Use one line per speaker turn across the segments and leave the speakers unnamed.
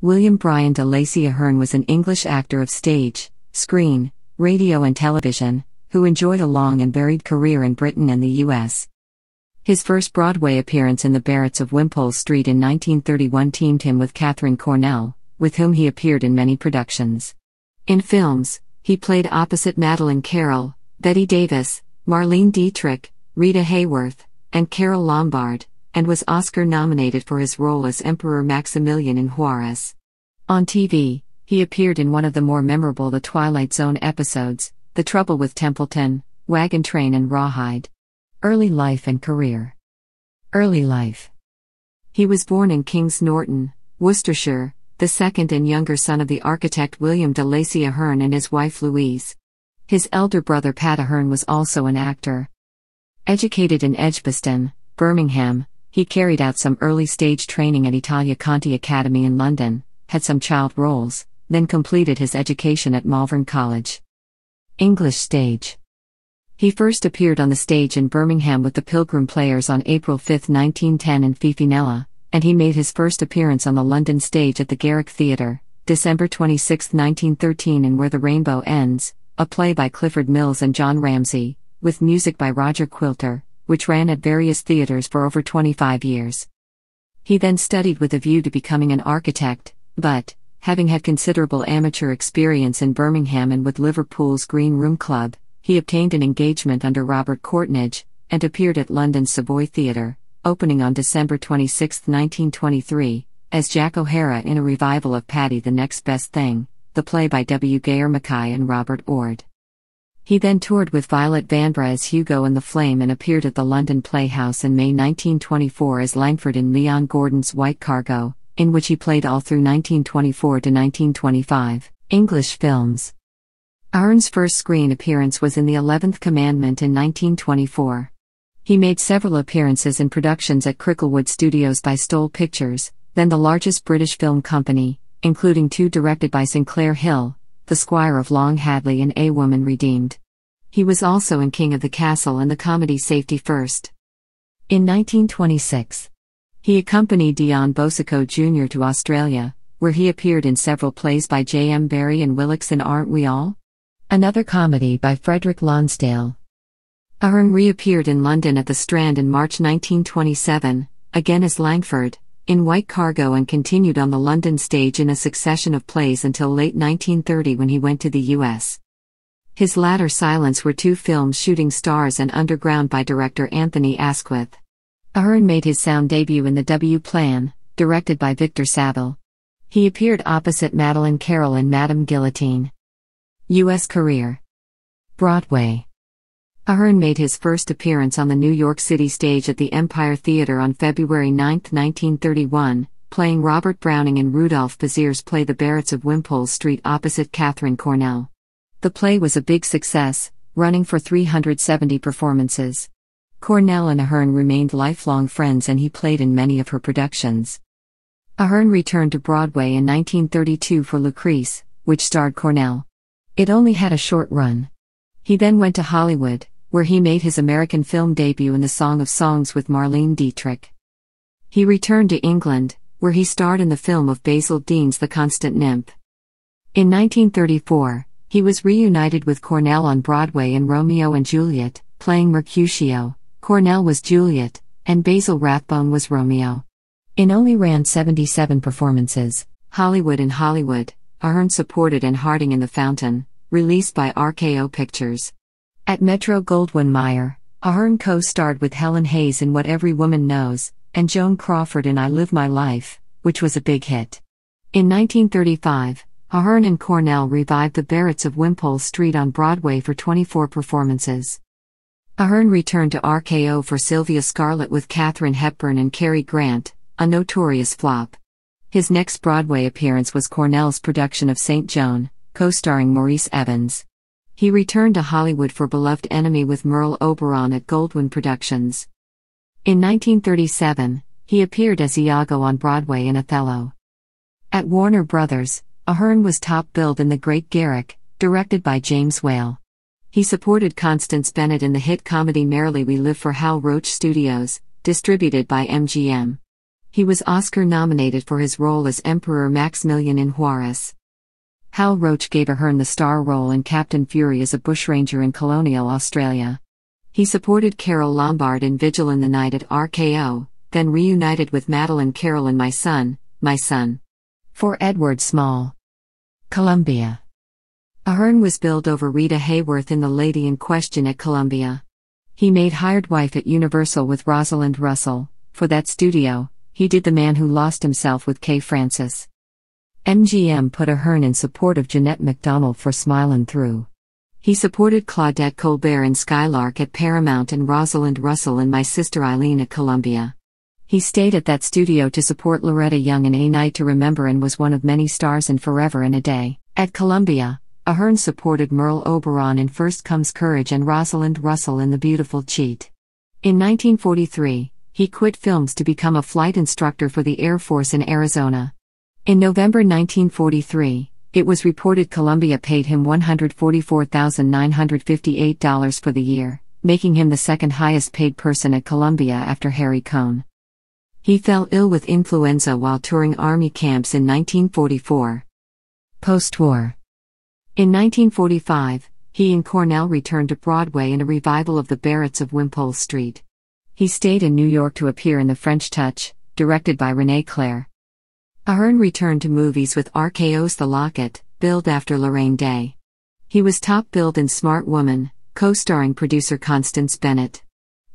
William Bryan de Lacy Ahern was an English actor of stage, screen, radio, and television, who enjoyed a long and varied career in Britain and the U.S. His first Broadway appearance in the Barretts of Wimpole Street in 1931 teamed him with Catherine Cornell, with whom he appeared in many productions. In films, he played opposite Madeline Carroll, Betty Davis, Marlene Dietrich, Rita Hayworth, and Carol Lombard and was Oscar nominated for his role as Emperor Maximilian in Juarez. On TV, he appeared in one of the more memorable The Twilight Zone episodes The Trouble with Templeton, Wagon Train, and Rawhide. Early life and career. Early life. He was born in Kings Norton, Worcestershire, the second and younger son of the architect William de Lacy Ahern and his wife Louise. His elder brother Pat Ahern was also an actor. Educated in Edgbaston, Birmingham, he carried out some early stage training at Italia Conti Academy in London, had some child roles, then completed his education at Malvern College. English stage. He first appeared on the stage in Birmingham with the Pilgrim Players on April 5, 1910 in Fifinella, and he made his first appearance on the London stage at the Garrick Theatre, December 26, 1913 in Where the Rainbow Ends, a play by Clifford Mills and John Ramsey, with music by Roger Quilter which ran at various theaters for over 25 years. He then studied with a view to becoming an architect, but, having had considerable amateur experience in Birmingham and with Liverpool's Green Room Club, he obtained an engagement under Robert Courtenage and appeared at London's Savoy Theatre, opening on December 26, 1923, as Jack O'Hara in a revival of Paddy the Next Best Thing, the play by W. Gayer Mackay and Robert Ord. He then toured with Violet Vanbrugh as Hugo in The Flame and appeared at the London Playhouse in May 1924 as Langford in Leon Gordon's White Cargo, in which he played all through 1924 to 1925. English films. Aaron's first screen appearance was in The Eleventh Commandment in 1924. He made several appearances in productions at Cricklewood Studios by Stoll Pictures, then the largest British film company, including two directed by Sinclair Hill, the squire of Long Hadley and A Woman Redeemed. He was also in King of the Castle and the comedy Safety First. In 1926, he accompanied Dion Bosico Jr. to Australia, where he appeared in several plays by J. M. Barrie and Willicks in Aren't We All? Another comedy by Frederick Lonsdale. Ahern reappeared in London at the Strand in March 1927, again as Langford in white cargo and continued on the London stage in a succession of plays until late 1930 when he went to the U.S. His latter silence were two films Shooting Stars and Underground by director Anthony Asquith. Ahern made his sound debut in The W Plan, directed by Victor Saville. He appeared opposite Madeline Carroll in Madame Guillotine. U.S. Career Broadway Ahern made his first appearance on the New York City stage at the Empire Theater on February 9, 1931, playing Robert Browning in Rudolph Bazier's play The Barretts of Wimpole Street opposite Catherine Cornell. The play was a big success, running for 370 performances. Cornell and Ahern remained lifelong friends and he played in many of her productions. Ahern returned to Broadway in 1932 for Lucrece, which starred Cornell. It only had a short run. He then went to Hollywood, where he made his American film debut in The Song of Songs with Marlene Dietrich. He returned to England, where he starred in the film of Basil Dean's The Constant Nymph. In 1934, he was reunited with Cornell on Broadway in Romeo and Juliet, playing Mercutio. Cornell was Juliet, and Basil Rathbone was Romeo. In only ran 77 performances, Hollywood and Hollywood, Ahern supported and Harding in the Fountain, released by RKO Pictures. At Metro Goldwyn Mayer, Ahern co starred with Helen Hayes in What Every Woman Knows, and Joan Crawford in I Live My Life, which was a big hit. In 1935, Ahern and Cornell revived the Barretts of Wimpole Street on Broadway for 24 performances. Ahern returned to RKO for Sylvia Scarlett with Katharine Hepburn and Cary Grant, a notorious flop. His next Broadway appearance was Cornell's production of St. Joan, co starring Maurice Evans. He returned to Hollywood for Beloved Enemy with Merle Oberon at Goldwyn Productions. In 1937, he appeared as Iago on Broadway in Othello. At Warner Brothers, Ahern was top billed in The Great Garrick, directed by James Whale. He supported Constance Bennett in the hit comedy Merrily We Live for Hal Roach Studios, distributed by MGM. He was Oscar nominated for his role as Emperor Maximilian in Juarez. Hal Roach gave Ahern the star role in Captain Fury as a bushranger in colonial Australia. He supported Carol Lombard in Vigil in the Night at RKO, then reunited with Madeline Carroll in My Son, My Son. For Edward Small. Columbia. Ahern was billed over Rita Hayworth in The Lady in Question at Columbia. He made Hired Wife at Universal with Rosalind Russell. For that studio, he did The Man Who Lost Himself with Kay Francis. MGM put Ahern in support of Jeanette MacDonald for Smilin' Through. He supported Claudette Colbert and Skylark at Paramount and Rosalind Russell and My Sister Eileen at Columbia. He stayed at that studio to support Loretta Young in A Night to Remember and was one of many stars in Forever and a Day. At Columbia, Ahern supported Merle Oberon in First Comes Courage and Rosalind Russell in The Beautiful Cheat. In 1943, he quit films to become a flight instructor for the Air Force in Arizona. In November 1943, it was reported Columbia paid him $144,958 for the year, making him the second highest paid person at Columbia after Harry Cohn. He fell ill with influenza while touring army camps in 1944. Post war. In 1945, he and Cornell returned to Broadway in a revival of The Barretts of Wimpole Street. He stayed in New York to appear in The French Touch, directed by Renee Clair. Ahern returned to movies with RKO's The Locket, billed after Lorraine Day. He was top billed in Smart Woman, co starring producer Constance Bennett.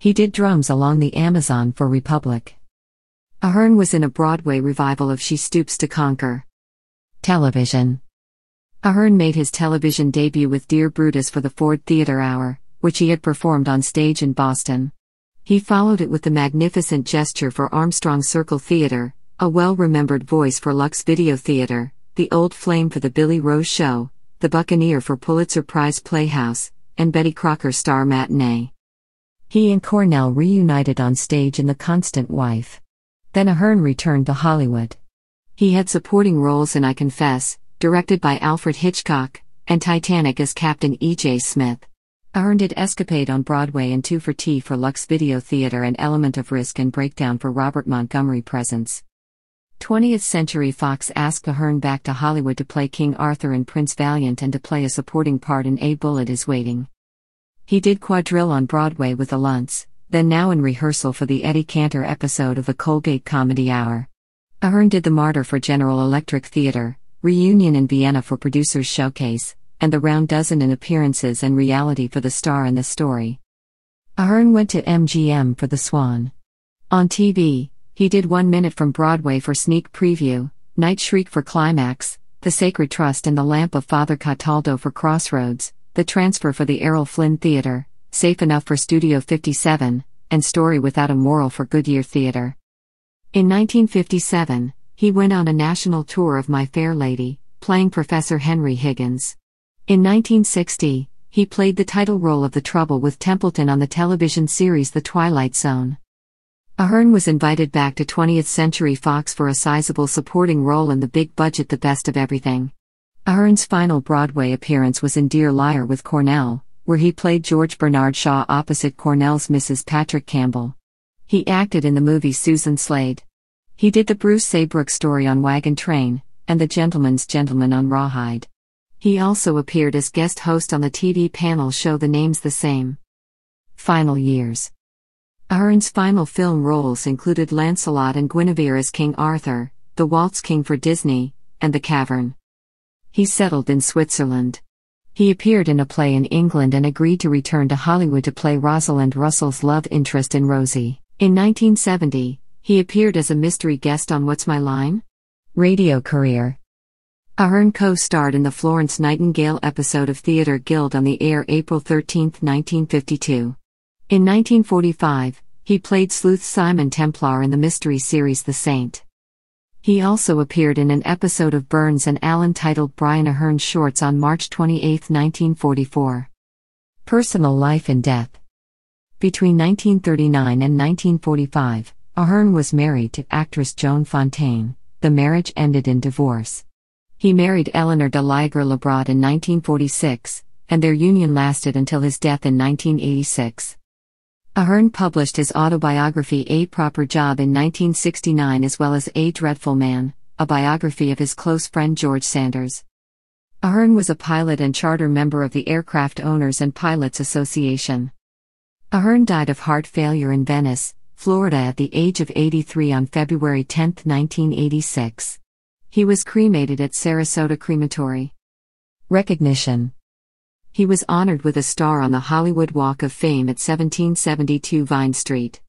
He did drums along the Amazon for Republic. Ahern was in a Broadway revival of She Stoops to Conquer. Television Ahern made his television debut with Dear Brutus for the Ford Theater Hour, which he had performed on stage in Boston. He followed it with the magnificent gesture for Armstrong Circle Theater, a well remembered voice for Lux Video Theater, the old flame for The Billy Rose Show, the Buccaneer for Pulitzer Prize Playhouse, and Betty Crocker Star Matinee. He and Cornell reunited on stage in The Constant Wife. Then Ahern returned to Hollywood. He had supporting roles in I Confess, directed by Alfred Hitchcock, and Titanic as Captain E.J. Smith. Ahern did Escapade on Broadway and Two for Tea for Lux Video Theater and Element of Risk and Breakdown for Robert Montgomery Presents. 20th Century Fox asked Ahern back to Hollywood to play King Arthur in Prince Valiant and to play a supporting part in A Bullet Is Waiting. He did quadrille on Broadway with the Lunts, then now in rehearsal for the Eddie Cantor episode of the Colgate Comedy Hour. Ahern did The Martyr for General Electric Theatre, Reunion in Vienna for Producers Showcase, and the round dozen in appearances and reality for the star in the story. Ahern went to MGM for The Swan. On TV, he did One Minute from Broadway for Sneak Preview, Night Shriek for Climax, The Sacred Trust and the Lamp of Father Cataldo for Crossroads, The Transfer for the Errol Flynn Theater, Safe Enough for Studio 57, and Story Without a Moral for Goodyear Theater. In 1957, he went on a national tour of My Fair Lady, playing Professor Henry Higgins. In 1960, he played the title role of the Trouble with Templeton on the television series The Twilight Zone. Ahern was invited back to 20th Century Fox for a sizable supporting role in the big budget The Best of Everything. Ahern's final Broadway appearance was in Dear Liar with Cornell, where he played George Bernard Shaw opposite Cornell's Mrs. Patrick Campbell. He acted in the movie Susan Slade. He did the Bruce Saybrook story on Wagon Train, and The Gentleman's Gentleman on Rawhide. He also appeared as guest host on the TV panel show The Name's the Same. Final Years Ahern's final film roles included Lancelot and Guinevere as King Arthur, The Waltz King for Disney, and The Cavern. He settled in Switzerland. He appeared in a play in England and agreed to return to Hollywood to play Rosalind Russell's love interest in Rosie. In 1970, he appeared as a mystery guest on What's My Line? Radio career. Ahern co starred in the Florence Nightingale episode of Theatre Guild on the air April 13, 1952. In 1945, he played sleuth Simon Templar in the mystery series The Saint. He also appeared in an episode of Burns and Allen titled Brian Ahern Shorts on March 28, 1944. Personal Life and Death Between 1939 and 1945, Ahern was married to actress Joan Fontaine. The marriage ended in divorce. He married Eleanor de Liger in 1946, and their union lasted until his death in 1986. Ahern published his autobiography A Proper Job in 1969 as well as A Dreadful Man, a biography of his close friend George Sanders. Ahern was a pilot and charter member of the Aircraft Owners and Pilots Association. Ahern died of heart failure in Venice, Florida at the age of 83 on February 10, 1986. He was cremated at Sarasota Crematory. Recognition he was honored with a star on the Hollywood Walk of Fame at 1772 Vine Street.